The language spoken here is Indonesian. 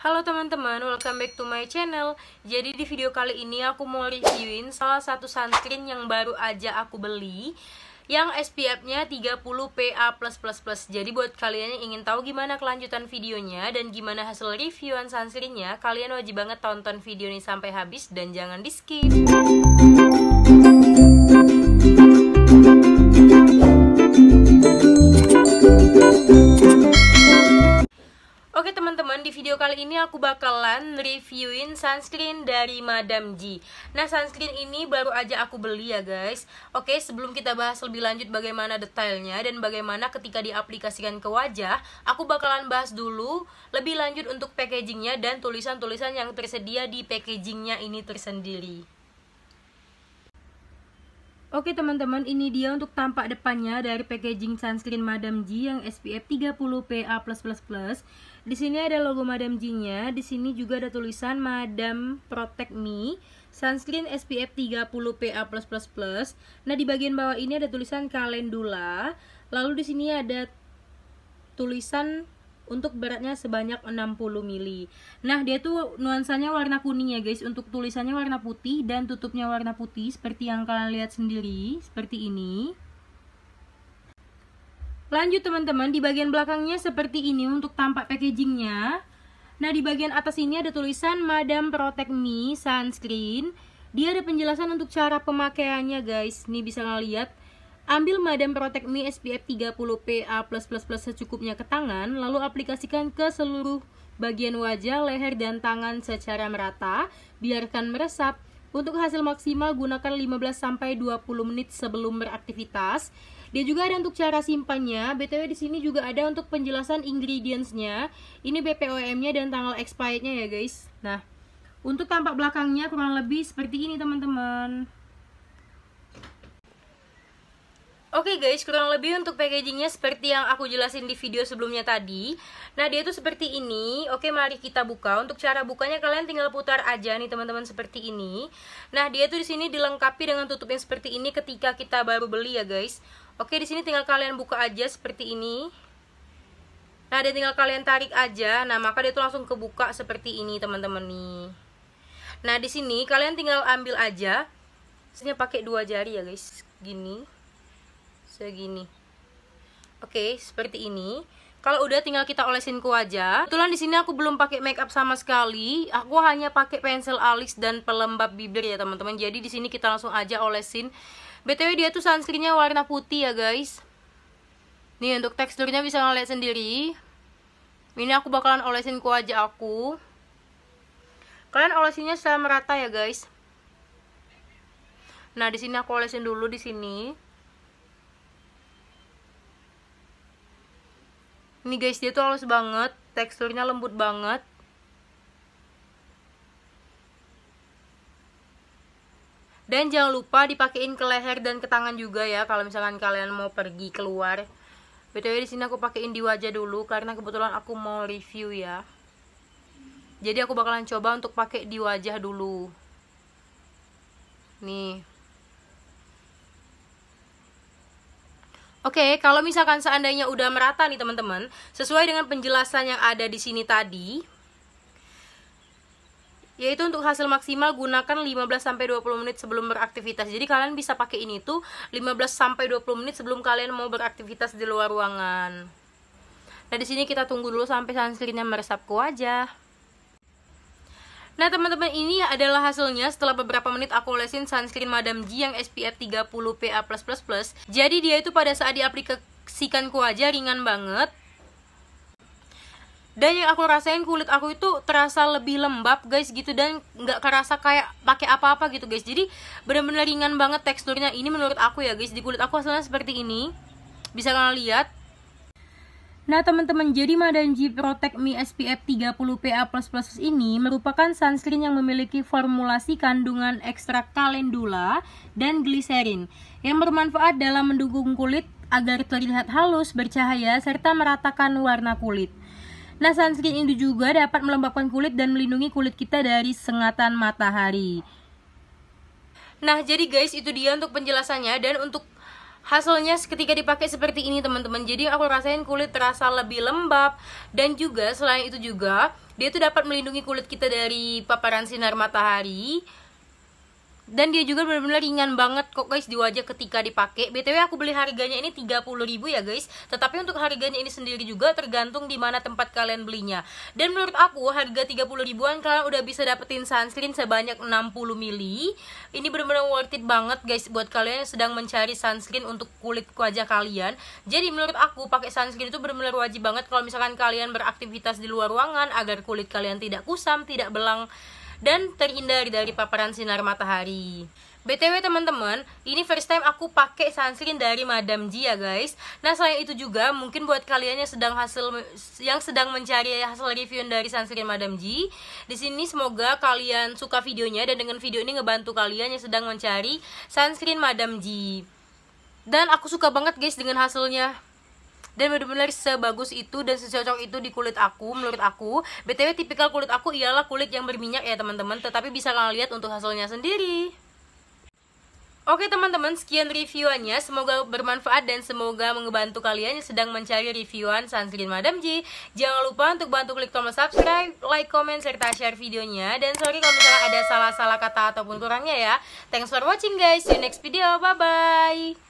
Halo teman-teman, welcome back to my channel Jadi di video kali ini aku mau reviewin salah satu sunscreen yang baru aja aku beli Yang SPF-nya 30 PA++++ Jadi buat kalian yang ingin tahu gimana kelanjutan videonya Dan gimana hasil reviewan sunscreennya Kalian wajib banget tonton video ini sampai habis dan jangan di skip kali ini aku bakalan reviewin sunscreen dari Madam G Nah sunscreen ini baru aja aku beli ya guys Oke sebelum kita bahas lebih lanjut bagaimana detailnya dan bagaimana ketika diaplikasikan ke wajah Aku bakalan bahas dulu lebih lanjut untuk packagingnya dan tulisan-tulisan yang tersedia di packagingnya ini tersendiri Oke teman-teman, ini dia untuk tampak depannya dari packaging sunscreen Madam G yang SPF 30PA++. Di sini ada logo Madam G-nya, di sini juga ada tulisan Madam Protect Me sunscreen SPF 30PA++. Nah, di bagian bawah ini ada tulisan kalendula, lalu di sini ada tulisan untuk beratnya sebanyak 60 mili. Nah, dia tuh nuansanya warna kuning ya guys, untuk tulisannya warna putih dan tutupnya warna putih seperti yang kalian lihat sendiri, seperti ini. Lanjut teman-teman, di bagian belakangnya seperti ini untuk tampak packagingnya. Nah, di bagian atas ini ada tulisan Madam Protect Me Sunscreen. Dia ada penjelasan untuk cara pemakaiannya guys. Ini bisa ngeliat Ambil Madam Protect Me SPF 30PA++ secukupnya ke tangan, lalu aplikasikan ke seluruh bagian wajah, leher, dan tangan secara merata. Biarkan meresap. Untuk hasil maksimal gunakan 15-20 menit sebelum beraktivitas. Dia juga ada untuk cara simpannya. BTW di sini juga ada untuk penjelasan ingredients-nya. Ini BPOM-nya dan tanggal expired-nya ya guys. Nah, untuk tampak belakangnya kurang lebih seperti ini teman-teman. Oke okay guys, kurang lebih untuk packagingnya seperti yang aku jelasin di video sebelumnya tadi Nah dia tuh seperti ini, oke mari kita buka Untuk cara bukanya kalian tinggal putar aja nih teman-teman seperti ini Nah dia tuh di sini dilengkapi dengan tutup yang seperti ini ketika kita baru beli ya guys Oke di sini tinggal kalian buka aja seperti ini Nah dia tinggal kalian tarik aja, nah maka dia tuh langsung kebuka seperti ini teman-teman nih Nah di sini kalian tinggal ambil aja Biasanya pakai dua jari ya guys, gini segini oke seperti ini kalau udah tinggal kita olesin ke wajah. Kebetulan di sini aku belum pakai make up sama sekali. Aku hanya pakai pensil alis dan pelembab bibir ya, teman-teman. Jadi di sini kita langsung aja olesin. BTW dia tuh sunscreennya warna putih ya, guys. Nih untuk teksturnya bisa ngeliat sendiri. Ini aku bakalan olesin ke wajah aku. Kalian olesinnya secara merata ya, guys. Nah, di sini aku olesin dulu di sini. ini guys dia tuh halus banget teksturnya lembut banget dan jangan lupa dipakein ke leher dan ke tangan juga ya kalau misalkan kalian mau pergi keluar btw di sini aku pakein di wajah dulu karena kebetulan aku mau review ya jadi aku bakalan coba untuk pakai di wajah dulu nih Oke, okay, kalau misalkan seandainya udah merata nih teman-teman, sesuai dengan penjelasan yang ada di sini tadi, yaitu untuk hasil maksimal gunakan 15 sampai 20 menit sebelum beraktivitas. Jadi kalian bisa pakai ini tuh 15 sampai 20 menit sebelum kalian mau beraktivitas di luar ruangan. Nah, di sini kita tunggu dulu sampai sunscreennya meresap ke wajah. Nah teman-teman ini adalah hasilnya setelah beberapa menit aku lesin sunscreen Madam G yang SPF 30 PA++. Jadi dia itu pada saat diaplikasikan ku wajah ringan banget. Dan yang aku rasain kulit aku itu terasa lebih lembab guys gitu dan nggak kerasa kayak pakai apa-apa gitu guys. Jadi benar-benar ringan banget teksturnya. Ini menurut aku ya guys di kulit aku hasilnya seperti ini. Bisa kalian lihat Nah teman-teman, jadi Madanji Protect Mi SPF 30PA++ ini merupakan sunscreen yang memiliki formulasi kandungan ekstrak kalendula dan gliserin yang bermanfaat dalam mendukung kulit agar terlihat halus, bercahaya, serta meratakan warna kulit. Nah, sunscreen ini juga dapat melembabkan kulit dan melindungi kulit kita dari sengatan matahari. Nah, jadi guys, itu dia untuk penjelasannya dan untuk hasilnya ketika dipakai seperti ini teman-teman jadi aku rasain kulit terasa lebih lembab dan juga selain itu juga dia tuh dapat melindungi kulit kita dari paparan sinar matahari dan dia juga benar-benar ringan banget kok guys di wajah ketika dipakai btw aku beli harganya ini 30.000 ya guys tetapi untuk harganya ini sendiri juga tergantung di mana tempat kalian belinya dan menurut aku harga 30 ribuan kalian udah bisa dapetin sunscreen sebanyak 60 mili ini benar-benar worth it banget guys buat kalian yang sedang mencari sunscreen untuk kulit wajah kalian jadi menurut aku pakai sunscreen itu benar-benar wajib banget kalau misalkan kalian beraktivitas di luar ruangan agar kulit kalian tidak kusam tidak belang dan terhindar dari paparan sinar matahari. BTW teman-teman, ini first time aku pakai sunscreen dari Madam G ya guys. Nah, selain itu juga mungkin buat kalian yang sedang hasil yang sedang mencari hasil review dari sunscreen Madam G, di sini semoga kalian suka videonya dan dengan video ini ngebantu kalian yang sedang mencari sunscreen Madam G. Dan aku suka banget guys dengan hasilnya dan benar-benar sebagus itu dan secocok itu di kulit aku menurut aku btw tipikal kulit aku ialah kulit yang berminyak ya teman-teman tetapi bisa kalian lihat untuk hasilnya sendiri Oke teman-teman, sekian reviewannya. Semoga bermanfaat dan semoga membantu kalian yang sedang mencari reviewan sunscreen Madam J. Jangan lupa untuk bantu klik tombol subscribe, like, comment serta share videonya. Dan sorry kalau misalnya ada salah-salah kata ataupun kurangnya ya. Thanks for watching guys. See you next video. Bye-bye.